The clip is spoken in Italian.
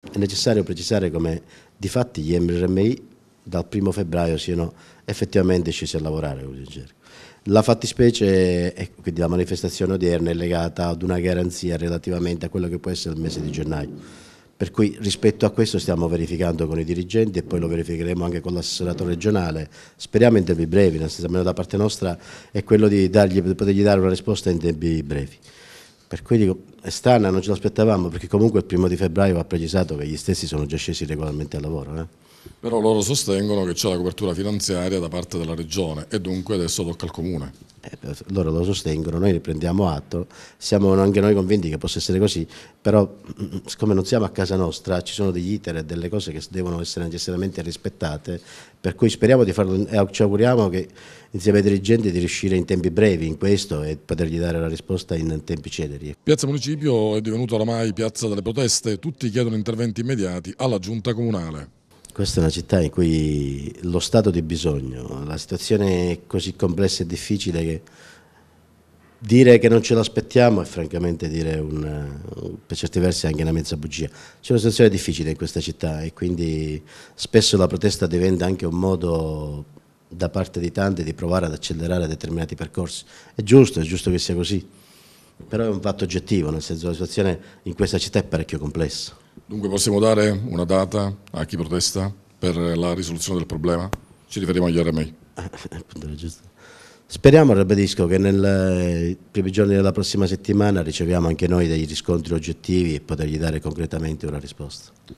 È necessario precisare come di fatti gli MRMI dal 1 febbraio siano effettivamente scesi a lavorare. La fattispecie, e quindi la manifestazione odierna, è legata ad una garanzia relativamente a quello che può essere il mese di gennaio. Per cui rispetto a questo stiamo verificando con i dirigenti e poi lo verificheremo anche con l'assessorato regionale, speriamo in tempi brevi, nel senso almeno da parte nostra è quello di, dargli, di potergli dare una risposta in tempi brevi. Per cui dico, è strana, non ce l'aspettavamo perché comunque il primo di febbraio ha precisato che gli stessi sono già scesi regolarmente al lavoro. Eh? Però loro sostengono che c'è la copertura finanziaria da parte della regione e dunque adesso tocca al comune. Eh, loro lo sostengono, noi ne prendiamo atto, siamo anche noi convinti che possa essere così, però mm, mm, siccome non siamo a casa nostra ci sono degli iter e delle cose che devono essere necessariamente rispettate, per cui speriamo di farlo e eh, ci auguriamo che insieme ai dirigenti di riuscire in tempi brevi in questo e potergli dare la risposta in tempi cederi. Piazza Municipio è divenuta oramai piazza delle proteste, tutti chiedono interventi immediati alla giunta comunale questa è una città in cui lo stato di bisogno, la situazione è così complessa e difficile che dire che non ce l'aspettiamo è francamente dire una, per certi versi anche una mezza bugia. C'è una situazione difficile in questa città e quindi spesso la protesta diventa anche un modo da parte di tanti di provare ad accelerare determinati percorsi. È giusto, è giusto che sia così, però è un fatto oggettivo, nel senso che la situazione in questa città è parecchio complessa. Dunque possiamo dare una data a chi protesta per la risoluzione del problema? Ci riferiamo agli RMI. Speriamo, ribadisco, che nei eh, primi giorni della prossima settimana riceviamo anche noi degli riscontri oggettivi e potergli dare concretamente una risposta.